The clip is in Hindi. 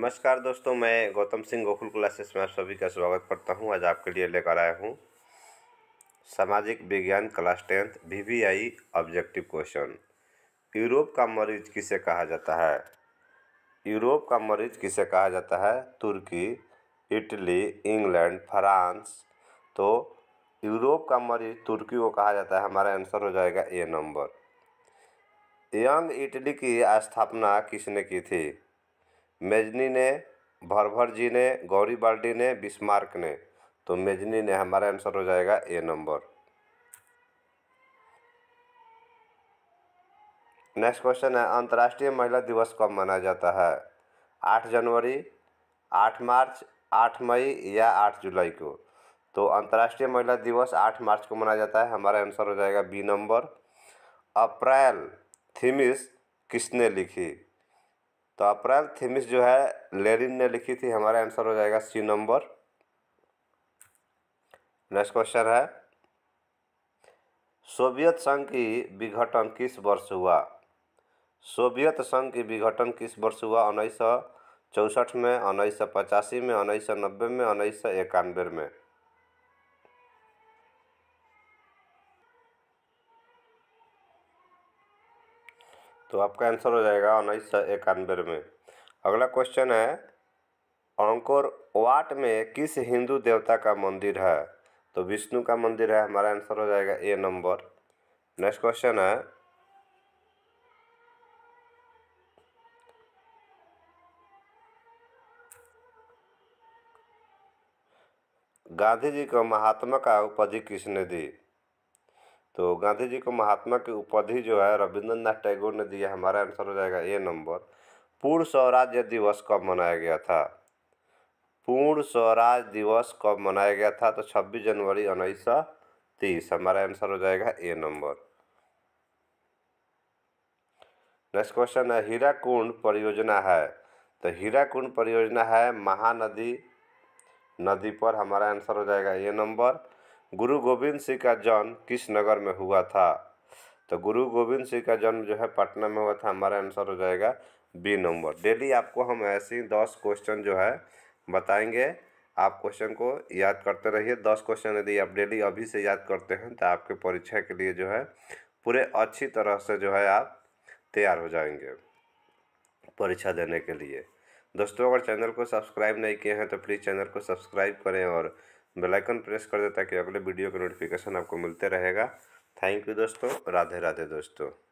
नमस्कार दोस्तों मैं गौतम सिंह गोकुल क्लासेस में आप सभी का स्वागत करता हूं आज आपके लिए लेकर आया हूं सामाजिक विज्ञान class tenth V V I objective question Europe का मरीज किसे कहा जाता है यूरोप का मरीज किसे कहा जाता है तुर्की इटली इंग्लैंड फ्रांस तो यूरोप का मरीज तुर्की को कहा जाता है हमारा आंसर हो जाएगा ए नंबर यंग इटली की स्थापना किसने की थी मेजनी ने भरभर जी ने गौरी बाल्डी ने बिस्मार्क ने तो मेजनी ने हमारा आंसर हो जाएगा ए नंबर नेक्स्ट क्वेश्चन है अंतर्राष्ट्रीय महिला दिवस कब मनाया जाता है आठ जनवरी आठ मार्च आठ मई या आठ जुलाई को तो अंतर्राष्ट्रीय महिला दिवस आठ मार्च को मनाया जाता है हमारा आंसर हो जाएगा बी नंबर अप्रैल थीमिस किसने लिखी तो अप्रैल थीमिस जो है लेरिन ने लिखी थी हमारा आंसर हो जाएगा सी नंबर नेक्स्ट क्वेश्चन है सोवियत संघ की विघटन किस वर्ष हुआ सोवियत संघ की विघटन किस वर्ष हुआ उन्नीस सौ चौंसठ में उन्नीस सौ पचासी में उन्नीस सौ नब्बे में उन्नीस सौ इक्यानवे में तो आपका आंसर हो जाएगा उन्नीस सौ इक्यानवे में अगला क्वेश्चन है अंकुर वाट में किस हिंदू देवता का मंदिर है तो विष्णु का मंदिर है हमारा आंसर हो जाएगा ए नंबर नेक्स्ट क्वेश्चन है गांधी जी को महात्मा का उपाधि किसने दी तो गांधी जी को महात्मा की उपाधि जो है रविंद्रनाथ टैगोर ने दिया हमारा आंसर हो जाएगा ए नंबर पूर्ण स्वराज्य दिवस कब मनाया गया था पूर्ण स्वराज दिवस कब मनाया गया था तो 26 जनवरी उन्नीस सौ तीस हमारा आंसर हो जाएगा ए नंबर नेक्स्ट क्वेश्चन है हीरा कुंड परियोजना है तो हीरा कुंड परियोजना है महानदी नदी पर हमारा आंसर हो जाएगा ए नंबर गुरु गोविंद सिंह का जन्म किस नगर में हुआ था तो गुरु गोविंद सिंह का जन्म जो है पटना में हुआ था हमारा आंसर हो जाएगा बी नंबर डेली आपको हम ऐसे ही दस क्वेश्चन जो है बताएंगे आप क्वेश्चन को याद करते रहिए दस क्वेश्चन यदि आप डेली अभी से याद करते हैं तो आपके परीक्षा के लिए जो है पूरे अच्छी तरह से जो है आप तैयार हो जाएंगे परीक्षा देने के लिए दोस्तों अगर चैनल को सब्सक्राइब नहीं किए हैं तो प्लीज़ चैनल को सब्सक्राइब करें और बेलाइकन प्रेस कर दे ताकि अगले वीडियो का नोटिफिकेशन आपको मिलते रहेगा थैंक यू दोस्तों राधे राधे दोस्तों